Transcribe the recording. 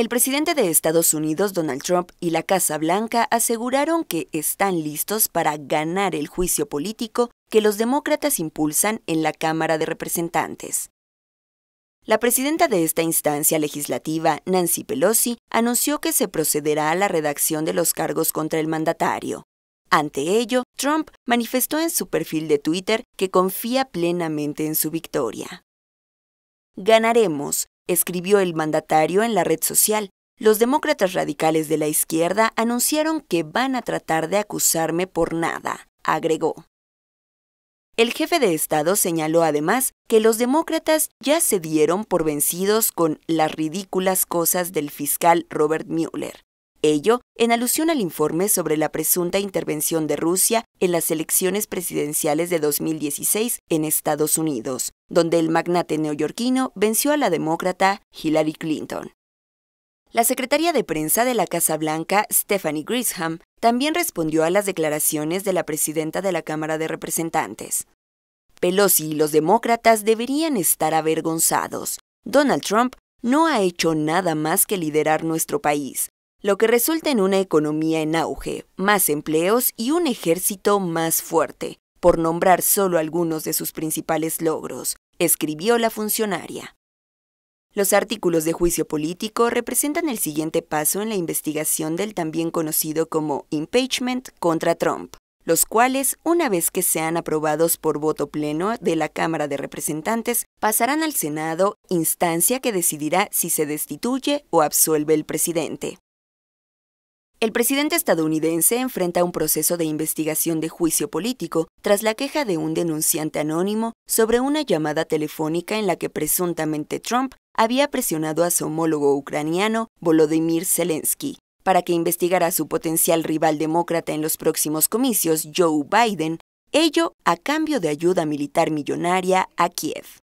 El presidente de Estados Unidos, Donald Trump, y la Casa Blanca aseguraron que están listos para ganar el juicio político que los demócratas impulsan en la Cámara de Representantes. La presidenta de esta instancia legislativa, Nancy Pelosi, anunció que se procederá a la redacción de los cargos contra el mandatario. Ante ello, Trump manifestó en su perfil de Twitter que confía plenamente en su victoria. Ganaremos, escribió el mandatario en la red social. Los demócratas radicales de la izquierda anunciaron que van a tratar de acusarme por nada, agregó. El jefe de Estado señaló además que los demócratas ya se dieron por vencidos con las ridículas cosas del fiscal Robert Mueller, Ello en alusión al informe sobre la presunta intervención de Rusia en las elecciones presidenciales de 2016 en Estados Unidos, donde el magnate neoyorquino venció a la demócrata Hillary Clinton. La secretaria de prensa de la Casa Blanca, Stephanie Grisham, también respondió a las declaraciones de la presidenta de la Cámara de Representantes. Pelosi y los demócratas deberían estar avergonzados. Donald Trump no ha hecho nada más que liderar nuestro país, lo que resulta en una economía en auge, más empleos y un ejército más fuerte, por nombrar solo algunos de sus principales logros, escribió la funcionaria. Los artículos de juicio político representan el siguiente paso en la investigación del también conocido como impeachment contra Trump, los cuales, una vez que sean aprobados por voto pleno de la Cámara de Representantes, pasarán al Senado, instancia que decidirá si se destituye o absuelve el presidente. El presidente estadounidense enfrenta un proceso de investigación de juicio político tras la queja de un denunciante anónimo sobre una llamada telefónica en la que presuntamente Trump había presionado a su homólogo ucraniano Volodymyr Zelensky para que investigara a su potencial rival demócrata en los próximos comicios, Joe Biden, ello a cambio de ayuda militar millonaria a Kiev.